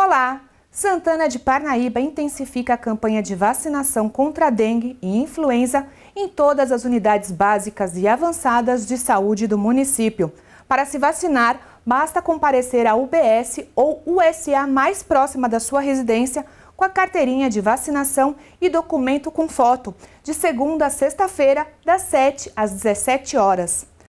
Olá! Santana de Parnaíba intensifica a campanha de vacinação contra dengue e influenza em todas as unidades básicas e avançadas de saúde do município. Para se vacinar, basta comparecer à UBS ou USA mais próxima da sua residência com a carteirinha de vacinação e documento com foto, de segunda a sexta-feira, das 7 às 17 horas.